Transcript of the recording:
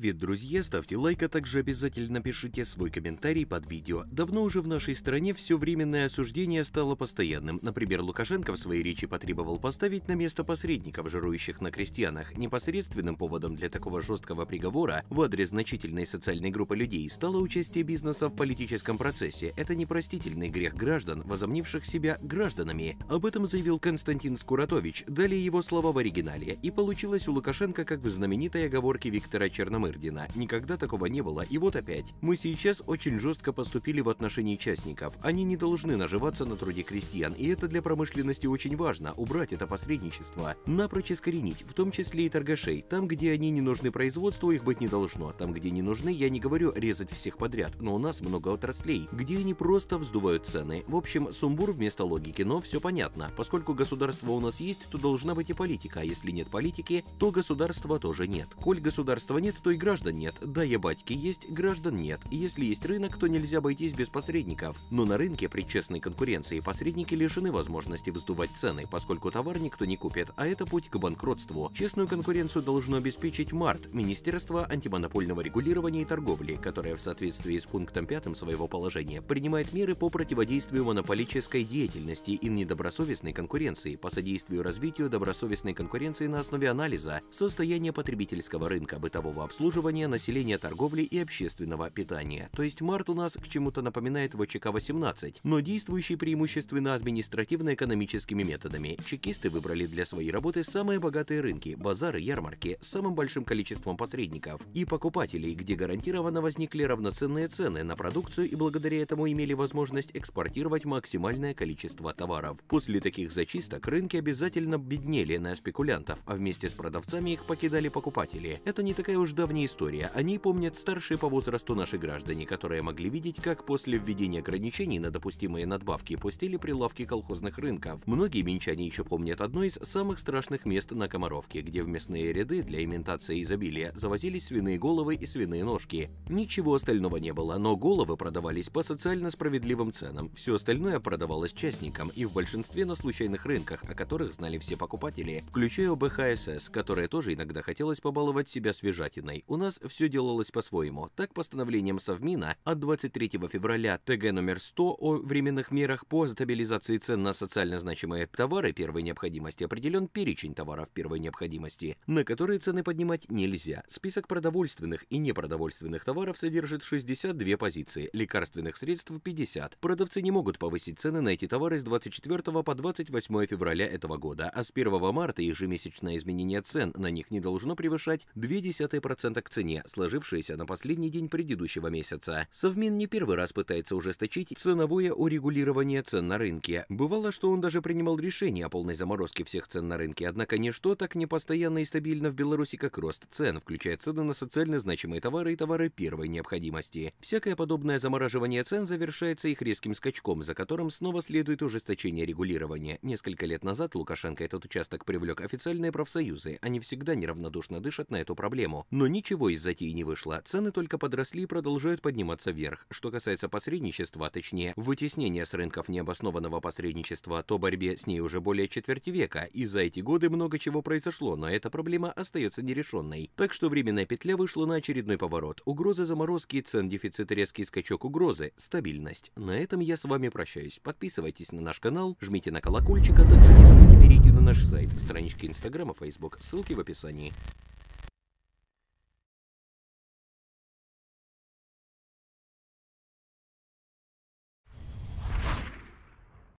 Привет, друзья! Ставьте лайк, а также обязательно пишите свой комментарий под видео. Давно уже в нашей стране все временное осуждение стало постоянным. Например, Лукашенко в своей речи потребовал поставить на место посредников, жирующих на крестьянах. Непосредственным поводом для такого жесткого приговора в адрес значительной социальной группы людей стало участие бизнеса в политическом процессе. Это непростительный грех граждан, возомнивших себя гражданами. Об этом заявил Константин Скуратович. Далее его слова в оригинале. И получилось у Лукашенко, как в знаменитой оговорке Виктора Черномы. Шемердина. Никогда такого не было, и вот опять. Мы сейчас очень жестко поступили в отношении частников. Они не должны наживаться на труде крестьян, и это для промышленности очень важно, убрать это посредничество. Напрочь искоренить, в том числе и торгашей. Там, где они не нужны производству, их быть не должно. Там, где не нужны, я не говорю резать всех подряд, но у нас много отраслей, где они просто вздувают цены. В общем, сумбур вместо логики, но все понятно. Поскольку государство у нас есть, то должна быть и политика, а если нет политики, то государства тоже нет. Коль государства нет, то и граждан нет. Да, я батьки есть, граждан нет. Если есть рынок, то нельзя обойтись без посредников. Но на рынке при честной конкуренции посредники лишены возможности вздувать цены, поскольку товар никто не купит, а это путь к банкротству. Честную конкуренцию должно обеспечить МАРТ, Министерство антимонопольного регулирования и торговли, которое в соответствии с пунктом 5 своего положения принимает меры по противодействию монополической деятельности и недобросовестной конкуренции, по содействию развитию добросовестной конкуренции на основе анализа состояния потребительского рынка бытового обслуживания обслуживания, населения торговли и общественного питания. То есть март у нас к чему-то напоминает ВЧК-18, но действующий преимущественно административно-экономическими методами. Чекисты выбрали для своей работы самые богатые рынки, базары, ярмарки с самым большим количеством посредников и покупателей, где гарантированно возникли равноценные цены на продукцию и благодаря этому имели возможность экспортировать максимальное количество товаров. После таких зачисток рынки обязательно беднели на спекулянтов, а вместе с продавцами их покидали покупатели. Это не такая уж давняя давняя история. Они помнят старшие по возрасту наши граждане, которые могли видеть, как после введения ограничений на допустимые надбавки пустили прилавки колхозных рынков. Многие минчане еще помнят одно из самых страшных мест на Комаровке, где в мясные ряды для имитации изобилия завозились свиные головы и свиные ножки. Ничего остального не было, но головы продавались по социально справедливым ценам. Все остальное продавалось частникам и в большинстве на случайных рынках, о которых знали все покупатели, включая ОБХСС, которое тоже иногда хотелось побаловать себя свежатиной. Государственной у нас все делалось по-своему. Так, постановлением Совмина от 23 февраля ТГ номер 100 о временных мерах по стабилизации цен на социально значимые товары первой необходимости определен перечень товаров первой необходимости, на которые цены поднимать нельзя. Список продовольственных и непродовольственных товаров содержит 62 позиции, лекарственных средств 50. Продавцы не могут повысить цены на эти товары с 24 по 28 февраля этого года, а с 1 марта ежемесячное изменение цен на них не должно превышать 0,2% 10% к цене, сложившейся на последний день предыдущего месяца. Совмин не первый раз пытается ужесточить ценовое урегулирование цен на рынке. Бывало, что он даже принимал решение о полной заморозке всех цен на рынке, однако ничто так не постоянно и стабильно в Беларуси, как рост цен, включая цены на социально значимые товары и товары первой необходимости. Всякое подобное замораживание цен завершается их резким скачком, за которым снова следует ужесточение регулирования. Несколько лет назад Лукашенко этот участок привлек официальные профсоюзы. Они всегда неравнодушно дышат на эту проблему. Но ни Ничего из затей не вышло, цены только подросли и продолжают подниматься вверх. Что касается посредничества, точнее, вытеснения с рынков необоснованного посредничества, то борьбе с ней уже более четверти века, и за эти годы много чего произошло, но эта проблема остается нерешенной. Так что временная петля вышла на очередной поворот. Угрозы заморозки, цен дефицит, резкий скачок угрозы, стабильность. На этом я с вами прощаюсь. Подписывайтесь на наш канал, жмите на колокольчик, а также не забудьте перейти на наш сайт, странички Инстаграма, Фейсбук, ссылки в описании.